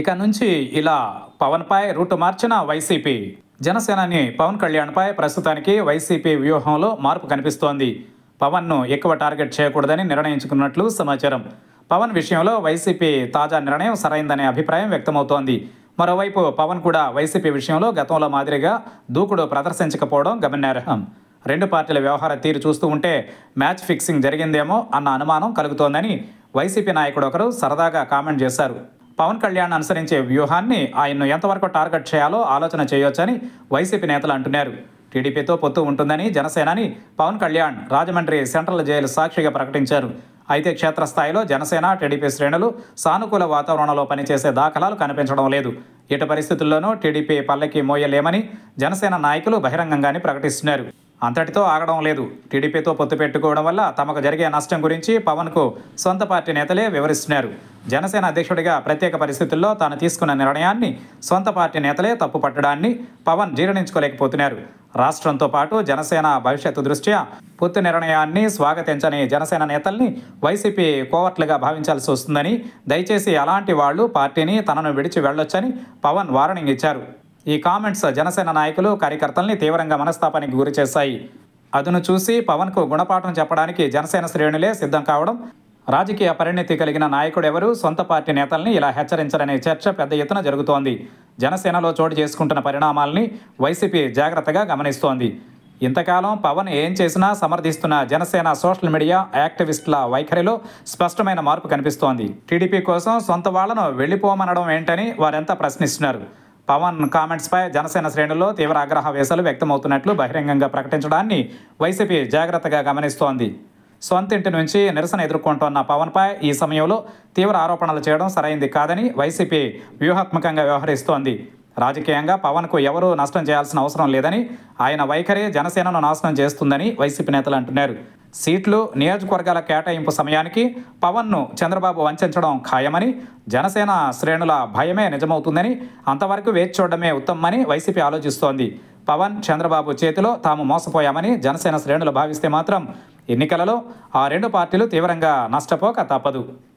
ఇక నుంచి ఇలా పవన్పై రూటు మార్చిన వైసీపీ జనసేనాని పవన్ కళ్యాణ్పై ప్రస్తుతానికి వైసీపీ వ్యూహంలో మార్పు కనిపిస్తోంది పవన్ను ఎక్కువ టార్గెట్ చేయకూడదని నిర్ణయించుకున్నట్లు సమాచారం పవన్ విషయంలో వైసీపీ తాజా నిర్ణయం సరైందనే అభిప్రాయం వ్యక్తమవుతోంది మరోవైపు పవన్ కూడా వైసీపీ విషయంలో గతంలో మాదిరిగా దూకుడు ప్రదర్శించకపోవడం గమనార్హం రెండు పార్టీల వ్యవహార తీరు చూస్తూ ఉంటే మ్యాచ్ ఫిక్సింగ్ జరిగిందేమో అన్న అనుమానం కలుగుతోందని వైసీపీ నాయకుడు ఒకరు సరదాగా కామెంట్ చేశారు పవన్ కళ్యాణ్ అనుసరించే వ్యూహాన్ని ఆయన్ను ఎంతవరకు టార్గెట్ చేయాలో ఆలోచన చేయొచ్చని వైసీపీ నేతలు అంటున్నారు టీడీపీతో పొత్తు ఉంటుందని జనసేనని పవన్ కళ్యాణ్ రాజమండ్రి సెంట్రల్ జైలు సాక్షిగా ప్రకటించారు అయితే క్షేత్రస్థాయిలో జనసేన టీడీపీ శ్రేణులు సానుకూల వాతావరణంలో పనిచేసే దాఖలాలు కనిపించడం లేదు ఎటు పరిస్థితుల్లోనూ టీడీపీ పల్లెకి మోయలేమని జనసేన నాయకులు బహిరంగంగానే ప్రకటిస్తున్నారు అంతటితో ఆగడం లేదు టీడీపీతో పొత్తు పెట్టుకోవడం వల్ల తమకు జరిగే నష్టం గురించి పవన్కు సొంత పార్టీ నేతలే వివరిస్తున్నారు జనసేన అధ్యక్షుడిగా ప్రత్యేక పరిస్థితుల్లో తాను తీసుకున్న నిర్ణయాన్ని సొంత పార్టీ నేతలే తప్పు పట్టడాన్ని పవన్ జీర్ణించుకోలేకపోతున్నారు రాష్ట్రంతో పాటు జనసేన భవిష్యత్తు దృష్ట్యా పొత్తు నిర్ణయాన్ని స్వాగతించని జనసేన నేతల్ని వైసీపీ కోవర్ట్లుగా భావించాల్సి వస్తుందని దయచేసి అలాంటి వాళ్ళు పార్టీని తనను విడిచి వెళ్ళొచ్చని పవన్ వార్నింగ్ ఇచ్చారు ఈ కామెంట్స్ జనసేన నాయకులు కార్యకర్తల్ని తీవ్రంగా మనస్తాపానికి గురి చేశాయి అదును చూసి పవన్కు గుణపాఠం చెప్పడానికి జనసేన శ్రేణులే సిద్ధం కావడం రాజకీయ పరిణతి కలిగిన నాయకుడు ఎవరు సొంత పార్టీ నేతల్ని ఇలా హెచ్చరించరనే చర్చ పెద్ద ఎత్తున జరుగుతోంది జనసేనలో చోటు చేసుకుంటున్న పరిణామాల్ని వైసీపీ జాగ్రత్తగా గమనిస్తోంది ఇంతకాలం పవన్ ఏం చేసినా సమర్థిస్తున్న జనసేన సోషల్ మీడియా యాక్టివిస్టుల వైఖరిలో స్పష్టమైన మార్పు కనిపిస్తోంది టీడీపీ కోసం సొంత వాళ్లను వెళ్ళిపోమనడం ఏంటని వారెంత ప్రశ్నిస్తున్నారు పవన్ కామెంట్స్పై జనసేన శ్రేణుల్లో తీవ్ర ఆగ్రహ వేశాలు వ్యక్తమవుతున్నట్లు బహిరంగంగా ప్రకటించడాన్ని వైసీపీ జాగ్రత్తగా గమనిస్తోంది సొంతింటి నుంచి నిరసన ఎదుర్కొంటున్న పవన్పై ఈ సమయంలో తీవ్ర ఆరోపణలు చేయడం సరైంది కాదని వైసీపీ వ్యూహాత్మకంగా వ్యవహరిస్తోంది రాజకీయంగా పవన్కు ఎవరూ నష్టం చేయాల్సిన అవసరం లేదని ఆయన వైఖరి జనసేనను నాశనం చేస్తుందని వైసీపీ నేతలు అంటున్నారు సీట్లు నియోజకవర్గాల కేటాయింపు సమయానికి పవన్ను చంద్రబాబు వంచడం ఖాయమని జనసేన శ్రేణుల భయమే నిజమవుతుందని అంతవరకు వేచి చూడడమే ఉత్తమమని వైసీపీ ఆలోచిస్తోంది పవన్ చంద్రబాబు చేతిలో తాము మోసపోయామని జనసేన శ్రేణులు భావిస్తే మాత్రం ఎన్నికలలో ఆ రెండు పార్టీలు తీవ్రంగా నష్టపోక తప్పదు